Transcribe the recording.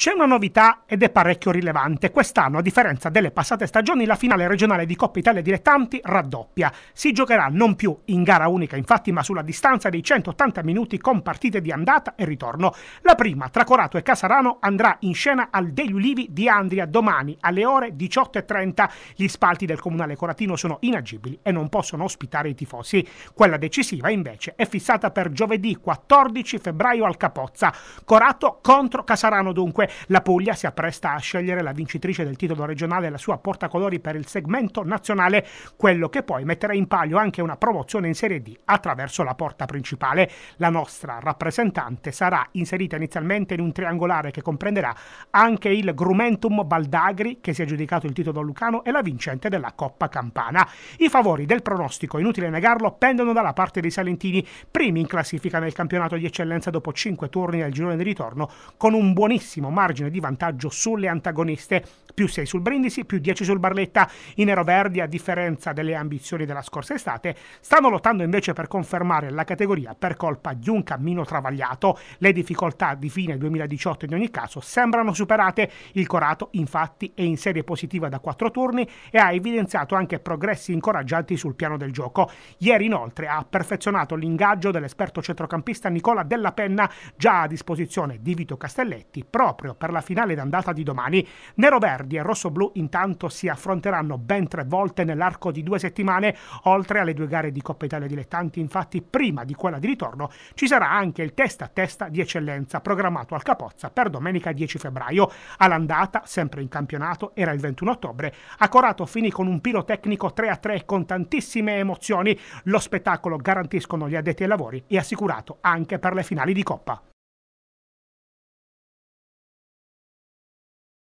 C'è una novità ed è parecchio rilevante. Quest'anno, a differenza delle passate stagioni, la finale regionale di Coppa Italia Dilettanti raddoppia. Si giocherà non più in gara unica, infatti, ma sulla distanza dei 180 minuti con partite di andata e ritorno. La prima, tra Corato e Casarano, andrà in scena al Degli Ulivi di Andria domani alle ore 18.30. Gli spalti del comunale coratino sono inagibili e non possono ospitare i tifosi. Quella decisiva, invece, è fissata per giovedì 14 febbraio al Capozza. Corato contro Casarano, dunque la Puglia si appresta a scegliere la vincitrice del titolo regionale e la sua portacolori per il segmento nazionale, quello che poi metterà in palio anche una promozione in Serie D attraverso la porta principale. La nostra rappresentante sarà inserita inizialmente in un triangolare che comprenderà anche il Grumentum Baldagri che si è giudicato il titolo lucano e la vincente della Coppa Campana. I favori del pronostico, inutile negarlo, pendono dalla parte dei Salentini, primi in classifica nel campionato di eccellenza dopo 5 turni al girone di ritorno con un buonissimo margine di vantaggio sulle antagoniste, più 6 sul Brindisi, più 10 sul Barletta. I neroverdi, a differenza delle ambizioni della scorsa estate, stanno lottando invece per confermare la categoria per colpa di un cammino travagliato. Le difficoltà di fine 2018 in ogni caso sembrano superate. Il Corato, infatti, è in serie positiva da quattro turni e ha evidenziato anche progressi incoraggianti sul piano del gioco. Ieri, inoltre, ha perfezionato l'ingaggio dell'esperto centrocampista Nicola Della Penna, già a disposizione di Vito Castelletti, proprio proprio per la finale d'andata di domani. Nero Verdi e Rosso Blu intanto si affronteranno ben tre volte nell'arco di due settimane, oltre alle due gare di Coppa Italia Dilettanti, infatti prima di quella di ritorno ci sarà anche il testa a testa di eccellenza programmato al Capozza per domenica 10 febbraio. All'andata, sempre in campionato, era il 21 ottobre, a Corato finì con un pirotecnico 3 3 con tantissime emozioni. Lo spettacolo garantiscono gli addetti ai lavori e assicurato anche per le finali di Coppa.